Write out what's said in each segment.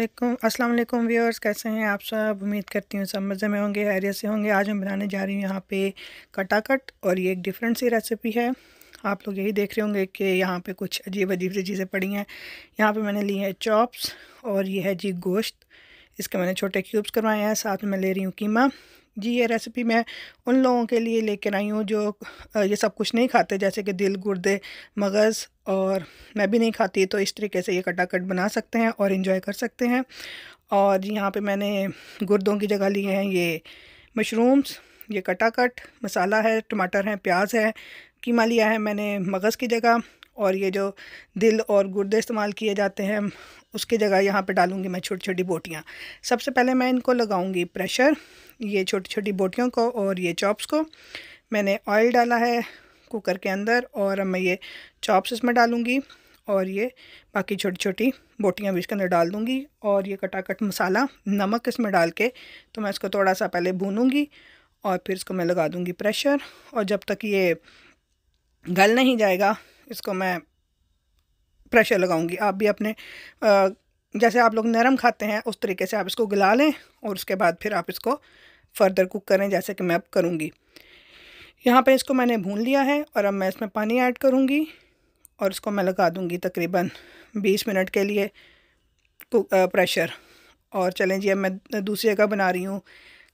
वालेकुम अस्सलाम वालेकुम व्यूअर्स कैसे हैं आप सब उम्मीद करती हूँ सब मज़े में होंगे हैरियत से होंगे आज हम बनाने जा रही हूँ यहाँ पे कटाकट और ये एक डिफरेंट सी रेसिपी है आप लोग यही देख रहे होंगे कि यहाँ पे कुछ अजीब अजीब सी चीज़ें पड़ी हैं यहाँ पे मैंने ली है चॉप्स और ये है जी गोश्त इसके मैंने छोटे क्यूब्स करवाए हैं साथ में मैं ले रही हूँ कीमा जी ये रेसिपी मैं उन लोगों के लिए लेकर आई हूँ जो ये सब कुछ नहीं खाते जैसे कि दिल गुर्दे मगज़ और मैं भी नहीं खाती तो इस तरीके से ये कटाकट बना सकते हैं और इन्जॉय कर सकते हैं और यहाँ पर मैंने गुर्दों की जगह लिए हैं ये मशरूम्स ये कटाकट मसाला है टमाटर है प्याज है कीमा लिया है मैंने मगज़ की जगह और ये जो दिल और गुर्दे इस्तेमाल किए जाते हैं उसकी जगह यहाँ पे डालूंगी मैं छोटी छोटी बोटियाँ सबसे पहले मैं इनको लगाऊंगी प्रेशर ये छोटी छोटी बोटियों को और ये चॉप्स को मैंने ऑयल डाला है कुकर के अंदर और मैं ये चॉप्स इसमें डालूँगी और ये बाकी छोटी छोटी बोटियाँ भी इसके अंदर डाल दूँगी और ये कटाकट मसाला नमक इसमें डाल के तो मैं इसको थोड़ा सा पहले भूनूँगी और फिर इसको मैं लगा दूँगी प्रेशर और जब तक ये गल नहीं जाएगा इसको मैं प्रेशर लगाऊंगी आप भी अपने आ, जैसे आप लोग नरम खाते हैं उस तरीके से आप इसको गला लें और उसके बाद फिर आप इसको फर्दर कुक करें जैसे कि मैं अब करूँगी यहाँ पे इसको मैंने भून लिया है और अब मैं इसमें पानी ऐड करूँगी और इसको मैं लगा दूँगी तकरीबन बीस मिनट के लिए प्रेशर और चलें जी अब मैं दूसरी जगह बना रही हूँ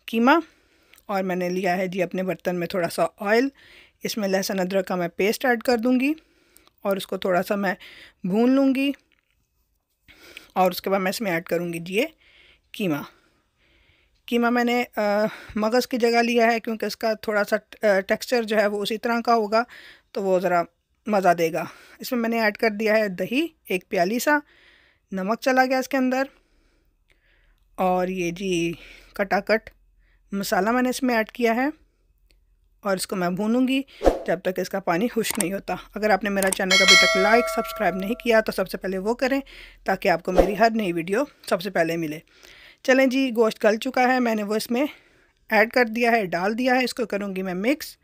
कीमा और मैंने लिया है जी अपने बर्तन में थोड़ा सा ऑयल इसमें लहसुन अदरक का मैं पेस्ट ऐड कर दूँगी और उसको थोड़ा सा मैं भून लूँगी और उसके बाद मैं इसमें ऐड करूँगी ये कीमा कीमा मैंने मगज़ की जगह लिया है क्योंकि इसका थोड़ा सा टेक्सचर जो है वो उसी तरह का होगा तो वो ज़रा मज़ा देगा इसमें मैंने ऐड कर दिया है दही एक प्याली सा नमक चला गया इसके अंदर और ये जी कटाकट मसाला मैंने इसमें ऐड किया है और इसको मैं भूनूंगी जब तक इसका पानी खुश नहीं होता अगर आपने मेरा चैनल अभी तक लाइक सब्सक्राइब नहीं किया तो सबसे पहले वो करें ताकि आपको मेरी हर नई वीडियो सबसे पहले मिले चलें जी गोश्त गल चुका है मैंने वो इसमें ऐड कर दिया है डाल दिया है इसको करूँगी मैं मिक्स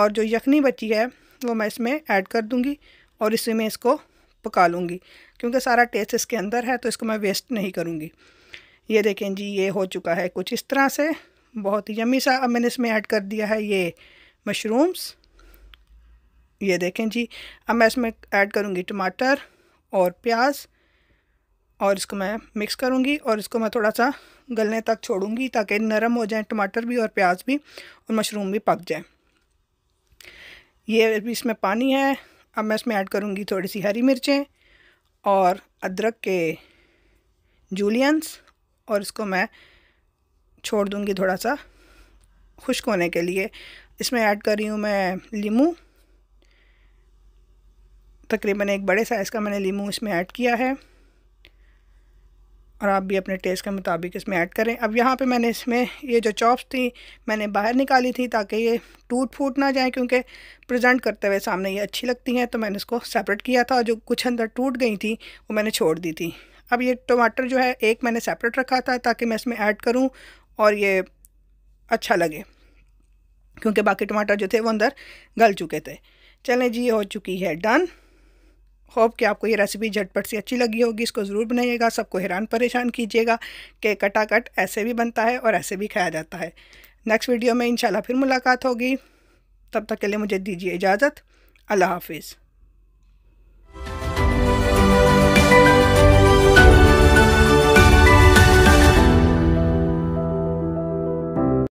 और जो यखनी बची है वो मैं इसमें ऐड कर दूँगी और इसी में इसको पका लूँगी क्योंकि सारा टेस्ट इसके अंदर है तो इसको मैं वेस्ट नहीं करूँगी ये देखें जी ये हो चुका है कुछ इस तरह से बहुत ही यमी सा अब मैंने इसमें ऐड कर दिया है ये मशरूम्स ये देखें जी अब मैं इसमें ऐड करूँगी टमाटर और प्याज और इसको मैं मिक्स करूँगी और इसको मैं थोड़ा सा गलने तक छोड़ूंगी ताकि नरम हो जाए टमाटर भी और प्याज भी और मशरूम भी पक जाए ये भी इसमें पानी है अब मैं इसमें ऐड करूँगी थोड़ी सी हरी मिर्चें और अदरक के जूलियंस और इसको मैं छोड़ दूँगी थोड़ा सा खुश्क होने के लिए इसमें ऐड कर रही हूँ मैं लीमू तकरीबन एक बड़े साइज़ का मैंने लीमू इसमें ऐड किया है और आप भी अपने टेस्ट के मुताबिक इसमें ऐड करें अब यहाँ पे मैंने इसमें ये जो चॉप्स थी मैंने बाहर निकाली थी ताकि ये टूट फूट ना जाए क्योंकि प्रेजेंट करते हुए सामने ये अच्छी लगती हैं तो मैंने इसको सेपरेट किया था और जो कुछ अंदर टूट गई थी वो मैंने छोड़ दी थी अब ये टमाटर जो है एक मैंने सेपरेट रखा था ताकि मैं इसमें ऐड करूँ और ये अच्छा लगे क्योंकि बाकी टमाटर जो थे वो अंदर गल चुके थे चलें जी हो चुकी है डन होप कि आपको ये रेसिपी झटपट सी अच्छी लगी होगी इसको ज़रूर बनाइएगा सबको हैरान परेशान कीजिएगा कि कटाकट ऐसे भी बनता है और ऐसे भी खाया जाता है नेक्स्ट वीडियो में इंशाल्लाह फिर मुलाकात होगी तब तक के लिए मुझे दीजिए इजाज़त अल्लाह हाफिज़